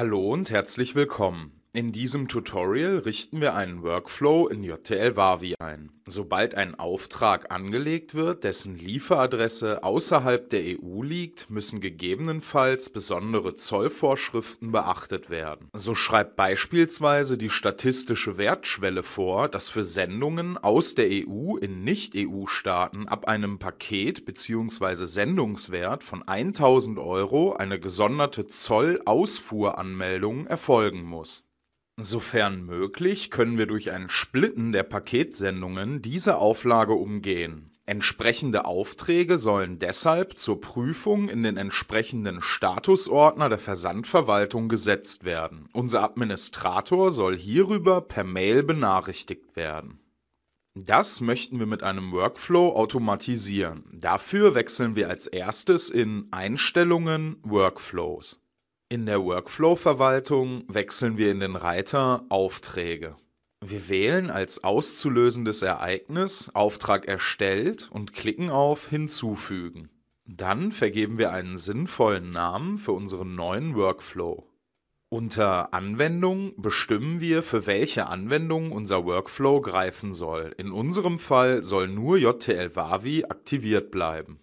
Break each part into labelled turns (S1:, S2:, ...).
S1: Hallo und herzlich willkommen. In diesem Tutorial richten wir einen Workflow in JTL Wavi ein. Sobald ein Auftrag angelegt wird, dessen Lieferadresse außerhalb der EU liegt, müssen gegebenenfalls besondere Zollvorschriften beachtet werden. So schreibt beispielsweise die statistische Wertschwelle vor, dass für Sendungen aus der EU in Nicht-EU-Staaten ab einem Paket bzw. Sendungswert von 1000 Euro eine gesonderte Zollausfuhranmeldung erfolgen muss. Sofern möglich, können wir durch ein Splitten der Paketsendungen diese Auflage umgehen. Entsprechende Aufträge sollen deshalb zur Prüfung in den entsprechenden Statusordner der Versandverwaltung gesetzt werden. Unser Administrator soll hierüber per Mail benachrichtigt werden. Das möchten wir mit einem Workflow automatisieren. Dafür wechseln wir als erstes in Einstellungen Workflows. In der Workflow-Verwaltung wechseln wir in den Reiter Aufträge. Wir wählen als auszulösendes Ereignis Auftrag erstellt und klicken auf Hinzufügen. Dann vergeben wir einen sinnvollen Namen für unseren neuen Workflow. Unter Anwendung bestimmen wir, für welche Anwendung unser Workflow greifen soll. In unserem Fall soll nur JTL Wavi aktiviert bleiben.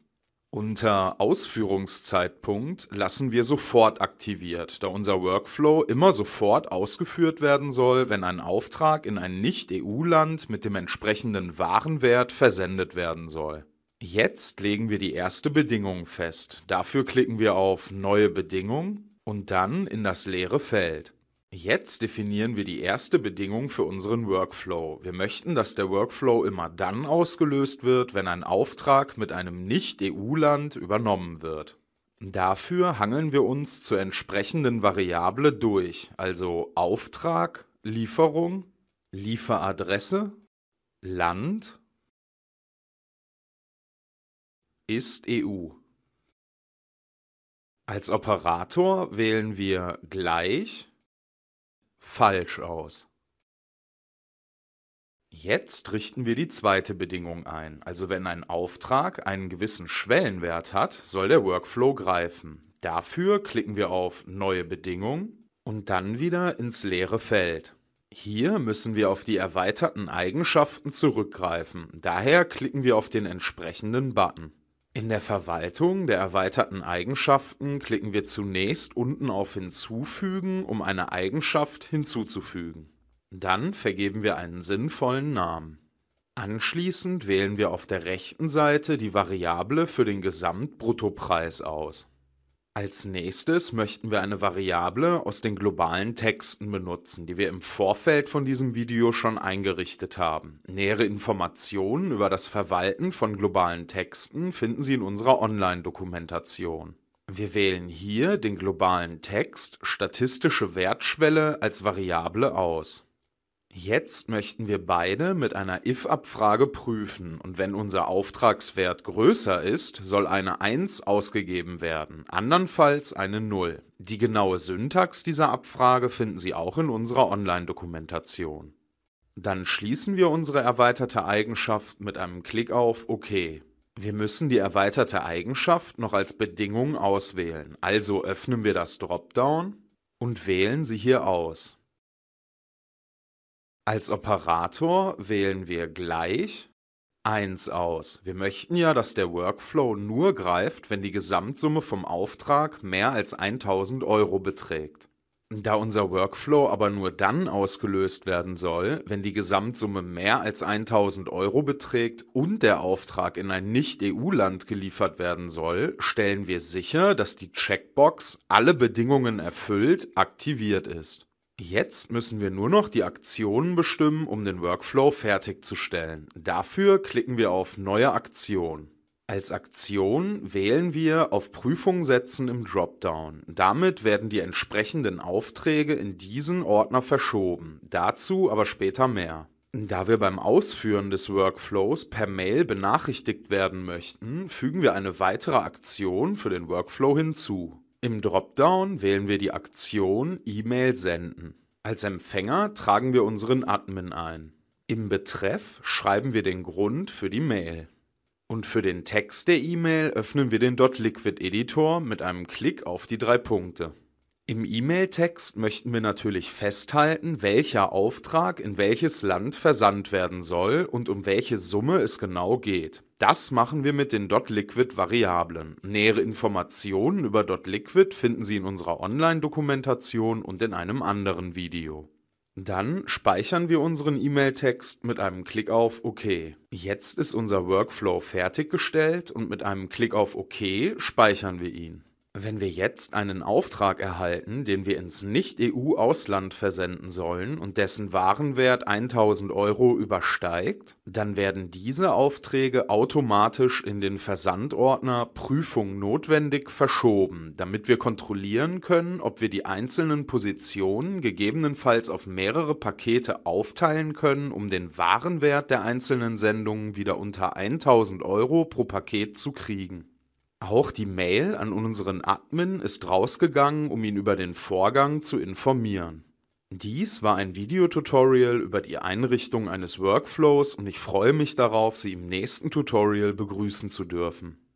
S1: Unter Ausführungszeitpunkt lassen wir sofort aktiviert, da unser Workflow immer sofort ausgeführt werden soll, wenn ein Auftrag in ein Nicht-EU-Land mit dem entsprechenden Warenwert versendet werden soll. Jetzt legen wir die erste Bedingung fest. Dafür klicken wir auf Neue Bedingung und dann in das leere Feld. Jetzt definieren wir die erste Bedingung für unseren Workflow. Wir möchten, dass der Workflow immer dann ausgelöst wird, wenn ein Auftrag mit einem Nicht-EU-Land übernommen wird. Dafür hangeln wir uns zur entsprechenden Variable durch, also Auftrag, Lieferung, Lieferadresse, Land, ist EU. Als Operator wählen wir gleich falsch aus. Jetzt richten wir die zweite Bedingung ein. Also wenn ein Auftrag einen gewissen Schwellenwert hat, soll der Workflow greifen. Dafür klicken wir auf Neue Bedingung und dann wieder ins leere Feld. Hier müssen wir auf die erweiterten Eigenschaften zurückgreifen. Daher klicken wir auf den entsprechenden Button. In der Verwaltung der erweiterten Eigenschaften klicken wir zunächst unten auf Hinzufügen, um eine Eigenschaft hinzuzufügen. Dann vergeben wir einen sinnvollen Namen. Anschließend wählen wir auf der rechten Seite die Variable für den Gesamtbruttopreis aus. Als nächstes möchten wir eine Variable aus den globalen Texten benutzen, die wir im Vorfeld von diesem Video schon eingerichtet haben. Nähere Informationen über das Verwalten von globalen Texten finden Sie in unserer Online-Dokumentation. Wir wählen hier den globalen Text statistische Wertschwelle als Variable aus. Jetzt möchten wir beide mit einer if-Abfrage prüfen und wenn unser Auftragswert größer ist, soll eine 1 ausgegeben werden, andernfalls eine 0. Die genaue Syntax dieser Abfrage finden Sie auch in unserer Online-Dokumentation. Dann schließen wir unsere erweiterte Eigenschaft mit einem Klick auf OK. Wir müssen die erweiterte Eigenschaft noch als Bedingung auswählen, also öffnen wir das Dropdown und wählen sie hier aus. Als Operator wählen wir gleich 1 aus. Wir möchten ja, dass der Workflow nur greift, wenn die Gesamtsumme vom Auftrag mehr als 1000 Euro beträgt. Da unser Workflow aber nur dann ausgelöst werden soll, wenn die Gesamtsumme mehr als 1000 Euro beträgt und der Auftrag in ein Nicht-EU-Land geliefert werden soll, stellen wir sicher, dass die Checkbox alle Bedingungen erfüllt aktiviert ist. Jetzt müssen wir nur noch die Aktionen bestimmen, um den Workflow fertigzustellen. Dafür klicken wir auf Neue Aktion. Als Aktion wählen wir auf Prüfung setzen im Dropdown. Damit werden die entsprechenden Aufträge in diesen Ordner verschoben. Dazu aber später mehr. Da wir beim Ausführen des Workflows per Mail benachrichtigt werden möchten, fügen wir eine weitere Aktion für den Workflow hinzu. Im Dropdown wählen wir die Aktion E-Mail senden. Als Empfänger tragen wir unseren Admin ein. Im Betreff schreiben wir den Grund für die Mail. Und für den Text der E-Mail öffnen wir den .liquid Editor mit einem Klick auf die drei Punkte. Im E-Mail-Text möchten wir natürlich festhalten, welcher Auftrag in welches Land versandt werden soll und um welche Summe es genau geht. Das machen wir mit den .liquid-Variablen. Nähere Informationen über .liquid finden Sie in unserer Online-Dokumentation und in einem anderen Video. Dann speichern wir unseren E-Mail-Text mit einem Klick auf OK. Jetzt ist unser Workflow fertiggestellt und mit einem Klick auf OK speichern wir ihn. Wenn wir jetzt einen Auftrag erhalten, den wir ins Nicht-EU-Ausland versenden sollen und dessen Warenwert 1000 Euro übersteigt, dann werden diese Aufträge automatisch in den Versandordner Prüfung notwendig verschoben, damit wir kontrollieren können, ob wir die einzelnen Positionen gegebenenfalls auf mehrere Pakete aufteilen können, um den Warenwert der einzelnen Sendungen wieder unter 1000 Euro pro Paket zu kriegen. Auch die Mail an unseren Admin ist rausgegangen, um ihn über den Vorgang zu informieren. Dies war ein Videotutorial über die Einrichtung eines Workflows und ich freue mich darauf, Sie im nächsten Tutorial begrüßen zu dürfen.